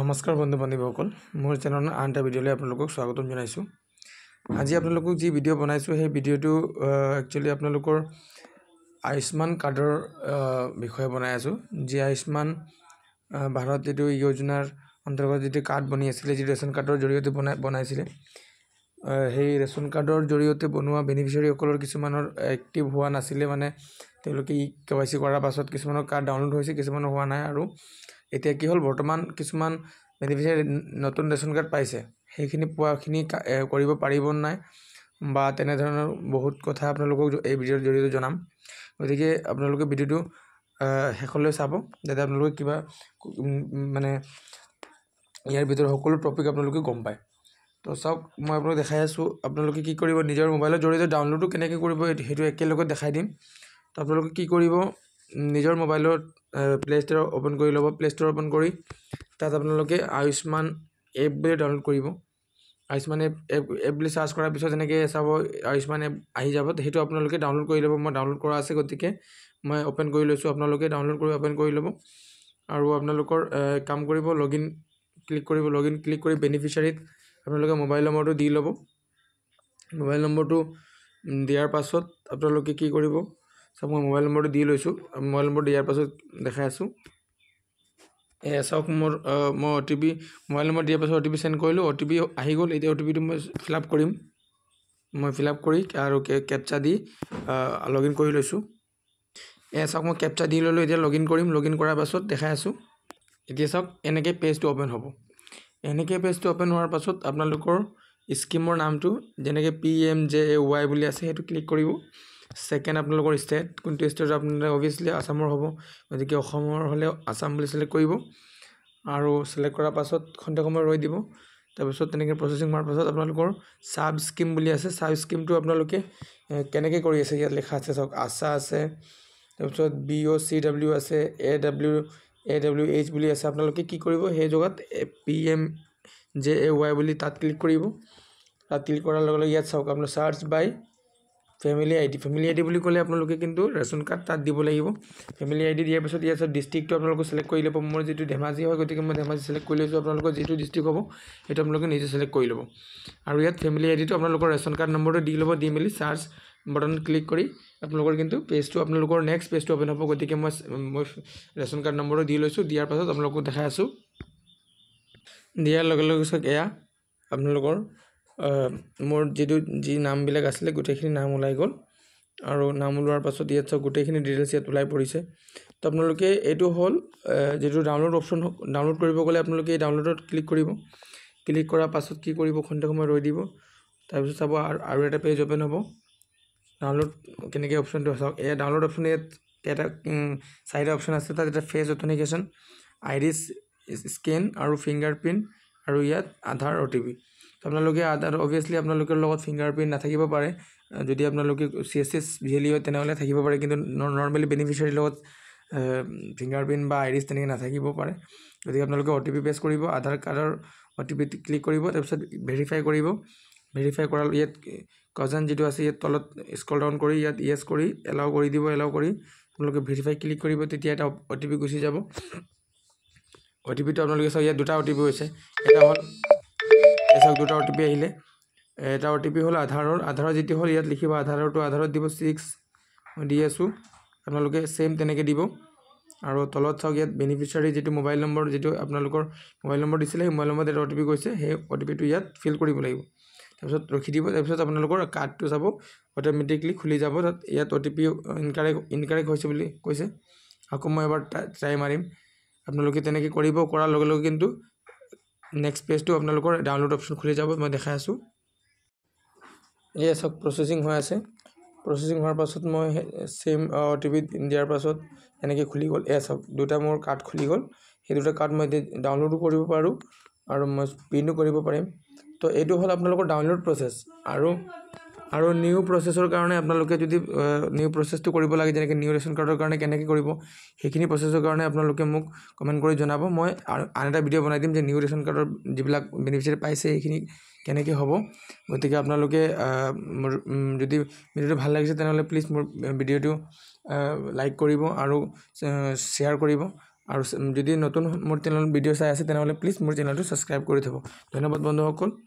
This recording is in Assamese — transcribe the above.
নমস্কার বন্ধু বান্ধবী সকল মোর চ্যানেল আন এটা ভিডিওলে আপনার স্বাগত জানাইছো আজি আপনার যে ভিডিও বনাইছো সেই ভিডিওটি একচুয়ালি আপনার আয়ুষ্মান কার্ডর বিষয়ে বনাই আছো যে আয়ুষ্মান ভারত যে যোজনার অন্তর্গত যে কার্ড বনি আসে যে রেশন কার্ডর জড়িয়ে বনাই বনাইছিলেন সেই ৰেচন কাৰ্ডৰ জৰিয়তে বনোৱা বেনিফিচিয়াৰীসকলৰ কিছুমানৰ এক্টিভ হোৱা নাছিলে মানে তেওঁলোকে ই কে ৱাই চি কৰাৰ পাছত কিছুমানৰ কাৰ্ড ডাউনলোড হৈছে কিছুমানৰ হোৱা নাই আৰু এতিয়া কি হ'ল বৰ্তমান কিছুমান বেনিফিচিয়াৰী নতুন ৰেচন কাৰ্ড পাইছে সেইখিনি পোৱাখিনি কৰিব পাৰিব নাই বা তেনেধৰণৰ বহুত কথা আপোনালোকক এই ভিডিঅ'ৰ জৰিয়তে জনাম গতিকে আপোনালোকে ভিডিঅ'টো শেষলৈ চাব যাতে আপোনালোকে কিবা মানে ইয়াৰ ভিতৰত সকলো টপিক আপোনালোকে গম পায় তো চাওক মই আপোনাক দেখাই আছোঁ আপোনালোকে কি কৰিব নিজৰ মোবাইলৰ জৰিয়তে ডাউনলোডটো কেনেকৈ কৰিব সেইটো একেলগত দেখাই দিম তো আপোনালোকে কি কৰিব নিজৰ মোবাইলত প্লে ষ্ট'ৰ অ'পেন কৰি ল'ব প্লে ষ্ট'ৰ অ'পেন কৰি তাত আপোনালোকে আয়ুষ্মান এপ বুলি ডাউনলোড কৰিব আয়ুষ্মান এপ এপ এপ বুলি চাৰ্চ কৰাৰ পিছত যেনেকৈ চাব আয়ুষ্মান এপ আহি যাব সেইটো আপোনালোকে ডাউনলোড কৰি ল'ব মই ডাউনলোড কৰা আছে গতিকে মই অ'পেন কৰি লৈছোঁ আপোনালোকে ডাউনলোড কৰি অ'পেন কৰি ল'ব আৰু আপোনালোকৰ কাম কৰিব লগ ক্লিক কৰিব লগ ক্লিক কৰি বেনিফিচাৰীত আপোনালোকে মোবাইল নম্বৰটো দি ল'ব মোবাইল নম্বৰটো দিয়াৰ পাছত আপোনালোকে কি কৰিব চাওক মই মোবাইল নম্বৰটো দি লৈছোঁ মোবাইল নম্বৰ দিয়াৰ পাছত দেখাই আছোঁ এয়া চাওক মোৰ মই O' T P mobile number দিয়াৰ পাছত অ' টি পি চেণ্ড কৰিলোঁ অ' টি পি আহি গ'ল এতিয়া অ' টি পিটো মই ফিল আপ কৰিম মই ফিল আপ কৰি আৰু কেপচা দি লগ ইন কৰি লৈছোঁ এয়া চাওক মই কেপচা দি ল'লোঁ এতিয়া লগ ইন কৰিম লগ ইন কৰাৰ পাছত দেখাই আছোঁ এতিয়া চাওক এনেকৈ পেজটো অ'পেন হ'ব এনেকৈ পেজটো অ'পেন হোৱাৰ পাছত আপোনালোকৰ স্কিমৰ নামটো যেনেকৈ P M J A Y বুলি আছে সেইটো ক্লিক কৰিব ছেকেণ্ড আপোনালোকৰ ষ্টেট কোনটো ষ্টেট আপোনালোকে অভিয়াছলি আছামৰ হ'ব গতিকে অসমৰ হ'লে আছাম বুলি চিলেক্ট কৰিব আৰু চিলেক্ট কৰাৰ পাছত খন্তেক সময় ৰৈ দিব তাৰপিছত তেনেকৈ প্ৰচেছিং হোৱাৰ পাছত আপোনালোকৰ চাব স্কিম বুলি আছে চাব স্কিমটো আপোনালোকে কেনেকৈ কৰি আছে ইয়াত লেখা আছে চাওক আশা আছে তাৰপিছত বি অ' চি ডাব্লিউ আছে A W A W H বুলি আছে আপোনালোকে কি কৰিব সেই জেগাত P M J A Y বুলি তাত ক্লিক কৰিব তাত ক্লিক কৰাৰ লগে লগে ইয়াত চাওক আপোনাৰ search by family I D family I D বুলি ক'লে আপোনালোকে কিন্তু ৰেচন কাৰ্ড তাত দিব লাগিব ফেমিলি আই ডি দিয়াৰ পিছত ইয়াৰ পিছত ডিষ্ট্ৰিক্টটো আপোনালোকে ছিলেক্ট কৰি ল'ব মোৰ যিটো ধেমাজি হয় গতিকে মই ধেমাজি ছিলেক্ট কৰি লৈছোঁ আপোনালোকৰ যিটো ডিষ্ট্ৰিক্ট হ'ব সেইটো আপোনালোকে নিজে ছিলেক্ট কৰি ল'ব আৰু ইয়াত ফেমিলি আই ডিটো আপোনালোকৰ ৰেচন কাৰ্ড নম্বৰটো দি ল'ব দি মেলি চাৰ্জ বাটনত ক্লিক কৰি আপোনালোকৰ কিন্তু পেজটো আপোনালোকৰ নেক্সট পেজটো অপেন হ'ব গতিকে মই মই ৰেচন কাৰ্ড নম্বৰটো দি লৈছোঁ দিয়াৰ পাছত আপোনালোকক দেখাই আছোঁ দিয়াৰ লগে লগে চাওক এয়া আপোনালোকৰ মোৰ যিটো যি নামবিলাক আছিলে গোটেইখিনি নাম ওলাই গ'ল আৰু নাম ওলোৱাৰ পাছত ইয়াত চাওক গোটেইখিনি ডিটেইলছ ইয়াত ওলাই পৰিছে তো আপোনালোকে এইটো হ'ল যিটো ডাউনলোড অপশ্যন ডাউনলোড কৰিব গ'লে আপোনালোকে এই ডাউনলোডত ক্লিক কৰিব ক্লিক কৰাৰ পাছত কি কৰিব খন্তেক সময় ৰৈ দিব তাৰপিছত চাব আৰু আৰু এটা পেজ অ'পেন হ'ব ডাউনলোড কেনেকৈ অপশ্যনটো চাওক এই ডাউনলোড অপশ্যন ইয়াত কেইটা চাৰিটা অপশ্যন আছে তাত এটা ফেচ অথেনিকেশ্যন আইৰিছ স্কেন আৰু ফিংগাৰ প্ৰিণ্ট আৰু ইয়াত আধাৰ অ' টি পি আপোনালোকে আধাৰ অভিয়াছলি আপোনালোকৰ লগত ফিংগাৰ প্ৰিণ্ট নাথাকিব পাৰে যদি আপোনালোকে C S S V L E হয় তেনেহ'লে থাকিব পাৰে কিন্তু নৰ্মেলি বেনিফিচিয়াৰীৰ লগত ফিংগাৰ প্ৰিণ্ট বা আইৰিছ তেনেকৈ নাথাকিব পাৰে গতিকে আপোনালোকে অ' টি পি পেছ কৰিব আধাৰ কাৰ্ডৰ অ' টি পি ক্লিক কৰিব তাৰপিছত ভেৰিফাই কৰিব ভেৰিফাই কৰাৰ ইয়াত কাজান যিটো আছে ইয়াত তলত স্ক্ৰল ডাউন কৰি ইয়াত ইয়েছ কৰি এলাও কৰি দিব এলাও কৰি আপোনালোকে ভেৰিফাই ক্লিক কৰিব তেতিয়া এটা অ' টি পি গুচি যাব অ' টি পিটো আপোনালোকে চাওক ইয়াত দুটা অ' টি পি হৈছে এটা হ'ল চাওক দুটা অ' টি পি আহিলে এটা অ' টি পি হ'ল আধাৰৰ আধাৰৰ যিটো হ'ল ইয়াত লিখিব আধাৰৰটো আধাৰত দিব ছিক্স মই দি আছোঁ আপোনালোকে ছেইম তেনেকৈ দিব আৰু তলত চাওক ইয়াত বেনিফিচিয়াৰী যিটো মোবাইল নম্বৰ যিটো আপোনালোকৰ মোবাইল নম্বৰ দিছিলে সেই মোবাইল নম্বৰত এটা অ' টি পি গৈছে সেই অ' টি পিটো ইয়াত ফিল কৰিব লাগিব তাৰপিছত ৰখি দিব তাৰপিছত আপোনালোকৰ কাৰ্ডটো যাব অট'মেটিকলি খুলি যাব তাত ইয়াত O' T P incorrect incorrect হৈছে বুলি কৈছে আকৌ মই এবাৰ ট্ৰাই মাৰিম আপোনালোকে তেনেকৈ কৰিব কৰাৰ লগে লগে কিন্তু নেক্সট পেজটো আপোনালোকৰ ডাউনলোড অপশ্যন খুলি যাব মই দেখাই আছোঁ এই চক প্ৰচেছিং হৈ আছে প্ৰচেছিং হোৱাৰ পাছত মই চেম অ' টি পি দিয়াৰ পাছত এনেকৈ খুলি গ'ল এয়া চাওক দুটা মোৰ কাৰ্ড খুলি গ'ল সেই দুটা কাৰ্ড মই ডাউনলোডো কৰিব পাৰোঁ আৰু মই স্পিনো কৰিব পাৰিম তো এইটো হ'ল আপোনালোকৰ ডাউনলোড প্ৰচেছ আৰু আৰু নিউ প্ৰচেছৰ কাৰণে আপোনালোকে যদি নিউ প্ৰচেছটো কৰিব লাগে যেনেকৈ নিউ ৰেচন কাৰ্ডৰ কাৰণে কেনেকৈ কৰিব সেইখিনি প্ৰচেছৰ কাৰণে আপোনালোকে মোক কমেণ্ট কৰি জনাব মই আন এটা ভিডিঅ' বনাই দিম যে নিউ ৰেচন কাৰ্ডৰ যিবিলাক বেনিফিচিয়াৰী পাইছে সেইখিনি কেনেকৈ হ'ব গতিকে আপোনালোকে মোৰ যদি ভিডিঅ'টো ভাল লাগিছে তেনেহ'লে প্লিজ মোৰ ভিডিঅ'টো লাইক কৰিব আৰু শ্বেয়াৰ কৰিব আৰু যদি নতুন মোৰ চেনেলত ভিডিঅ' চাই আছে তেনেহ'লে প্লিজ মোৰ চেনেলটো ছাবস্ক্ৰাইব কৰি থ'ব ধন্যবাদ বন্ধুসকল